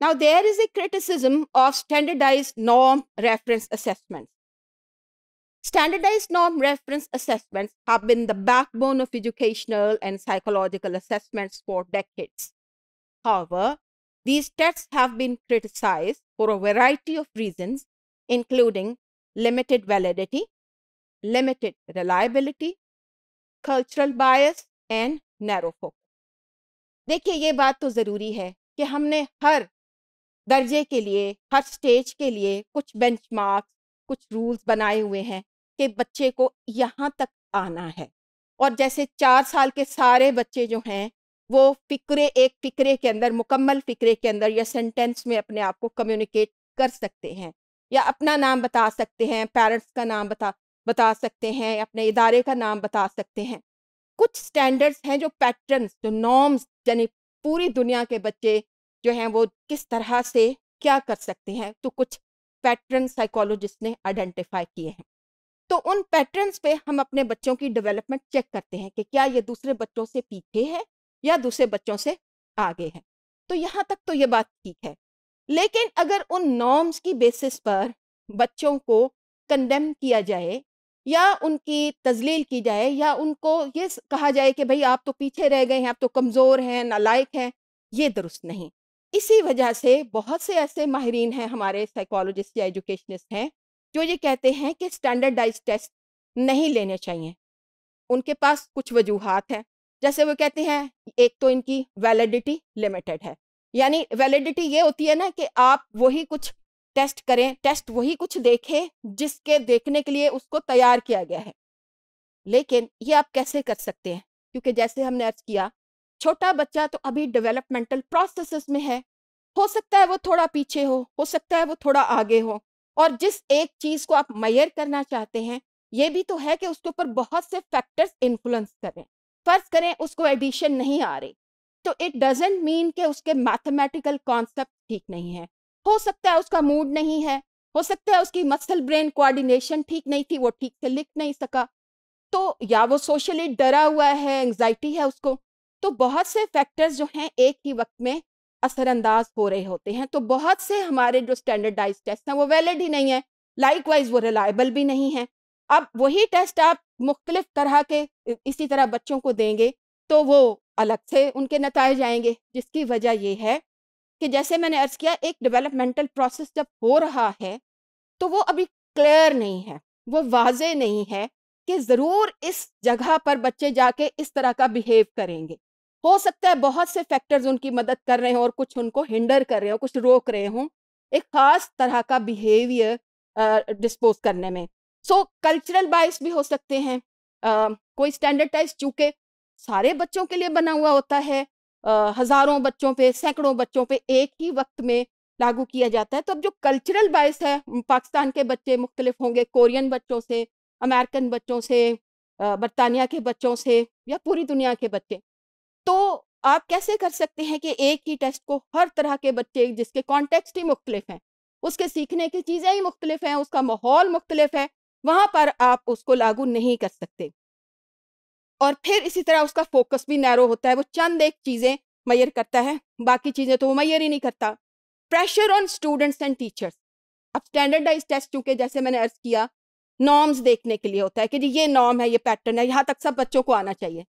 Now, there is a criticism of standardized norm reference assessments. Standardized norm reference assessments have been the backbone of educational and psychological assessments for decades. However, these tests have been criticized for a variety of reasons, including limited validity, limited reliability, cultural bias, and narrow focus. देखिए ये बात तो ज़रूरी है कि हमने हर दर्जे के लिए हर स्टेज के लिए कुछ बेंच कुछ रूल्स बनाए हुए हैं कि बच्चे को यहाँ तक आना है और जैसे चार साल के सारे बच्चे जो हैं वो फिक्रे एक फिक्रे के अंदर मुकम्मल फिक्रे के अंदर या सेंटेंस में अपने आप को कम्युनिकेट कर सकते हैं या अपना नाम बता सकते हैं पेरेंट्स का नाम बता बता सकते हैं अपने इदारे का नाम बता सकते हैं कुछ स्टैंडर्ड्स हैं जो पैटर्न्स जो नॉर्म्स यानी पूरी दुनिया के बच्चे जो हैं वो किस तरह से क्या कर सकते हैं तो कुछ पैटर्न साइकोलॉजिस्ट ने आइडेंटिफाई किए हैं तो उन पैटर्न्स पे हम अपने बच्चों की डेवलपमेंट चेक करते हैं कि क्या ये दूसरे बच्चों से पीछे है या दूसरे बच्चों से आगे है तो यहाँ तक तो ये बात ठीक है लेकिन अगर उन नॉर्म्स की बेसिस पर बच्चों को कंडेम किया जाए या उनकी तजलील की जाए या उनको ये कहा जाए कि भाई आप तो पीछे रह गए हैं आप तो कमज़ोर हैं नालायक हैं ये दुरुस्त नहीं इसी वजह से बहुत से ऐसे माहरीन हैं हमारे साइकोलॉजिस्ट या एजुकेशनिस्ट हैं जो ये कहते हैं कि स्टैंडर्डाइज टेस्ट नहीं लेने चाहिए उनके पास कुछ वजूहत हैं जैसे वो कहते हैं एक तो इनकी वैलिडिटी लिमिटेड है यानी वैलिडिटी ये होती है ना कि आप वही कुछ टेस्ट करें टेस्ट वही कुछ देखें जिसके देखने के लिए उसको तैयार किया गया है लेकिन ये आप कैसे कर सकते हैं क्योंकि जैसे हमने अर्ज किया छोटा बच्चा तो अभी डेवलपमेंटल प्रोसेस में है हो सकता है वो थोड़ा पीछे हो हो सकता है वो थोड़ा आगे हो और जिस एक चीज़ को आप मैयर करना चाहते हैं ये भी तो है कि उसके ऊपर बहुत से फैक्टर्स इन्फ्लुएंस करें फर्ज करें उसको एडिशन नहीं आ रही तो इट डजेंट मीन के उसके मैथमेटिकल कॉन्सेप्ट ठीक नहीं है हो सकता है उसका मूड नहीं है हो सकता है उसकी मसल ब्रेन कोऑर्डिनेशन ठीक नहीं थी वो ठीक से लिख नहीं सका तो या वो सोशली डरा हुआ है एंग्जाइटी है उसको तो बहुत से फैक्टर्स जो हैं एक ही वक्त में असरअंदाज हो रहे होते हैं तो बहुत से हमारे जो स्टैंडर्डाइज टेस्ट हैं वो वैलिड ही नहीं है लाइक वाइज वो रिलायबल भी नहीं है अब वही टेस्ट आप मुख्तलिफ तरह के इसी तरह बच्चों को देंगे तो वो अलग से उनके नतज आएंगे जिसकी वजह यह है कि जैसे मैंने अर्ज़ किया एक डेवलपमेंटल प्रोसेस जब हो रहा है तो वो अभी क्लियर नहीं है वो वाज नहीं है कि ज़रूर इस जगह पर बच्चे जाके इस तरह का बिहेव करेंगे हो सकता है बहुत से फैक्टर्स उनकी मदद कर रहे हों और कुछ उनको हिंडर कर रहे हों कुछ रोक रहे हों एक खास तरह का बिहेवियर डिस्पोज करने में सो कल्चरल बाइस भी हो सकते हैं uh, कोई स्टैंडर्डाइज चूंकि सारे बच्चों के लिए बना हुआ होता है uh, हज़ारों बच्चों पे सैकड़ों बच्चों पे एक ही वक्त में लागू किया जाता है तो अब जो कल्चरल बाइस है पाकिस्तान के बच्चे मुख्तलिफ होंगे कोरियन बच्चों से अमेरिकन बच्चों से बरतानिया के बच्चों से या पूरी दुनिया के बच्चे तो आप कैसे कर सकते हैं कि एक ही टेस्ट को हर तरह के बच्चे जिसके कॉन्टेक्स्ट ही मुख्तलिफ हैं उसके सीखने की चीज़ें ही मुख्तलिफ हैं उसका माहौल मुख्तलिफ है वहाँ पर आप उसको लागू नहीं कर सकते और फिर इसी तरह उसका फोकस भी नैरो होता है वो चंद एक चीज़ें मैयर करता है बाकी चीज़ें तो वो मैयर ही नहीं करता pressure on students and teachers अब स्टैंडर्डाइज टेस्ट चूँकि जैसे मैंने अर्ज किया नॉर्म्स देखने के लिए होता है कि जी ये नॉर्म है ये पैटर्न है यहाँ तक सब बच्चों को आना चाहिए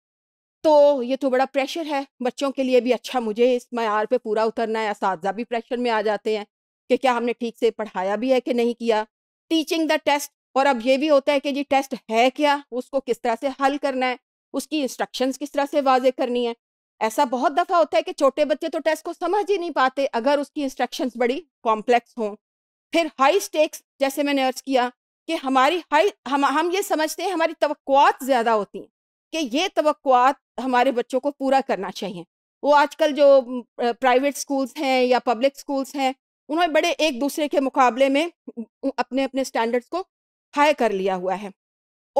तो ये तो बड़ा प्रेशर है बच्चों के लिए भी अच्छा मुझे इस मैार पे पूरा उतरना है इस भी प्रेशर में आ जाते हैं कि क्या हमने ठीक से पढ़ाया भी है कि नहीं किया टीचिंग द टेस्ट और अब ये भी होता है कि जी टेस्ट है क्या उसको किस तरह से हल करना है उसकी इंस्ट्रक्शंस किस तरह से वाजे करनी है ऐसा बहुत दफ़ा होता है कि छोटे बच्चे तो टेस्ट को समझ ही नहीं पाते अगर उसकी इंस्ट्रक्शंस बड़ी कॉम्प्लेक्स हों फिर हाई स्टेक्स जैसे मैंने अर्ज किया कि हमारी हाई हम हम ये समझते हैं हमारी तो ज़्यादा होती हैं कि ये तो हमारे बच्चों को पूरा करना चाहिए वो आजकल जो प्राइवेट स्कूल्स हैं या पब्लिक स्कूल्स हैं उन्होंने बड़े एक दूसरे के मुकाबले में अपने अपने स्टैंडर्ड्स को हाई कर लिया हुआ है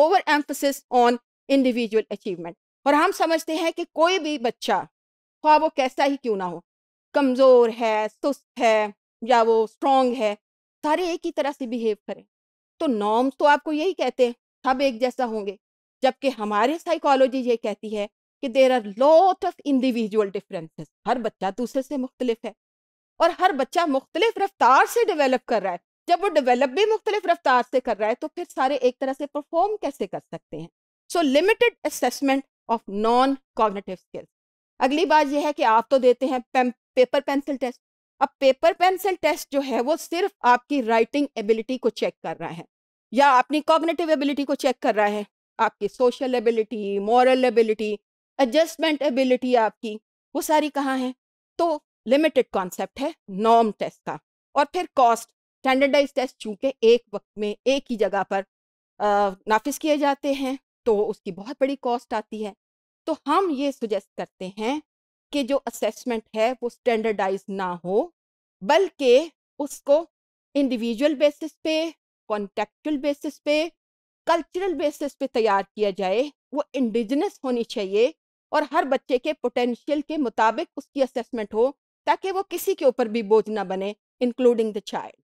over emphasis on individual achievement और हम समझते हैं कि कोई भी बच्चा ख्वा वो कैसा ही क्यों ना हो कमज़ोर है सुस्त है या वो स्ट्रॉन्ग है सारे एक ही तरह से बिहेव करें तो नॉर्म्स तो आपको यही कहते हैं सब एक जैसा होंगे जबकि हमारी साइकोलॉजी ये कहती है कि there are lot of individual differences हर बच्चा दूसरे से मुख्तलिफ है और हर बच्चा मुख्तलिफ रफ्तार से डेवलप कर रहा है जब वो डेवलप भी मुख्तलिफ रफ्तार से कर रहा है तो फिर सारे एक तरह से परफॉर्म कैसे कर सकते हैं so limited assessment of non cognitive skills अगली बात यह है कि आप तो देते हैं पेपर पेंसिल टेस्ट अब पेपर पेंसिल टेस्ट जो है वो सिर्फ आपकी राइटिंग एबिलिटी को चेक कर रहा है या अपनी कॉग्नेटिव एबिलिटी को चेक कर रहा है आपकी social ability moral ability adjustment ability आपकी वो सारी कहाँ हैं तो लिमिटेड कॉन्सेप्ट है नॉर्म टेस्ट का और फिर कॉस्ट स्टैंडर्डाइज टेस्ट चूँकि एक वक्त में एक ही जगह पर नाफिज किए जाते हैं तो उसकी बहुत बड़ी कॉस्ट आती है तो हम ये सुजेस्ट करते हैं कि जो असेसमेंट है वो स्टैंडर्डाइज ना हो बल्कि उसको इंडिविजुअल बेसिस पे कॉन्टेक्चुअल बेसिस पे कल्चरल बेसिस पे तैयार किया जाए वो इंडिजिनस होनी चाहिए और हर बच्चे के पोटेंशियल के मुताबिक उसकी असेसमेंट हो ताकि वो किसी के ऊपर भी बोझ ना बने इंक्लूडिंग द चाइल्ड